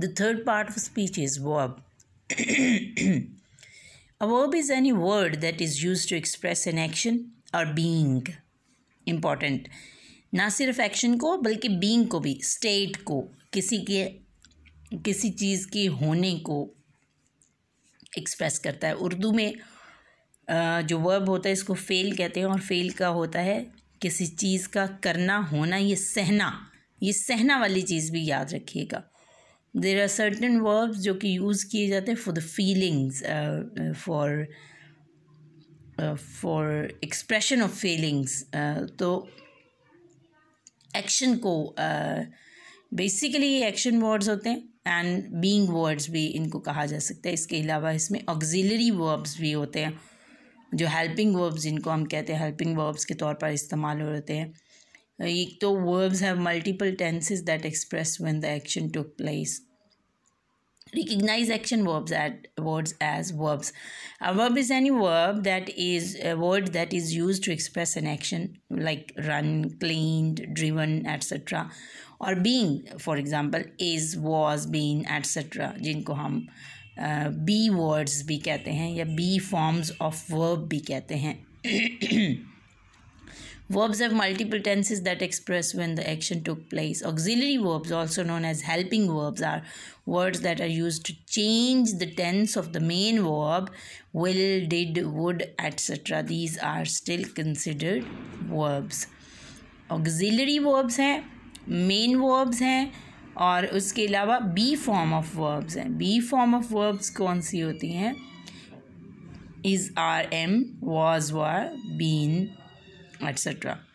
The third part of speech is verb a verb is any word that is use to express an action or being important ना सिर्फ action को बल्कि being को भी state को किसी के किसी चीज़ के होने को एक्सप्रेस करता है उर्दू में जो वर्ब होता है इसको फेल कहते हैं और फेल का होता है किसी चीज़ का करना होना ये सहना ये सहना वाली चीज़ भी याद रखिएगा देर आर सर्टन वर्ब्स जो कि यूज़ किए जाते हैं for the feelings for for expression of feelings तो एक्शन को बेसिकली एक्शन वर्ड्स होते हैं एंड बींग वर्ड्स भी इनको कहा जा सकता है इसके अलावा इसमें ऑक्जिलरी वर्ब्स भी होते हैं जो हेल्पिंग वर्ब्स जिनको हम कहते हैं हेल्पिंग वर्ब्स के तौर पर इस्तेमाल होते हैं एक verbs have multiple tenses that express when the action took place. Recognize action verbs at words as verbs. A verb is any verb that is a word that is used to express an action like run, cleaned, driven, etc. Or being for example is, was, been, etc. जिनको हम B words भी कहते हैं या B forms of verb भी कहते हैं Verbs have multiple tenses that express when the action took place. Auxiliary verbs, also known as helping verbs, are words that are used to change the tense of the main verb will, did, would, etc. These are still considered verbs. Auxiliary verbs are main verbs are, और उसके अलावा be form of verbs हैं be form of verbs कौन सी होती हैं Is, are am was were etc.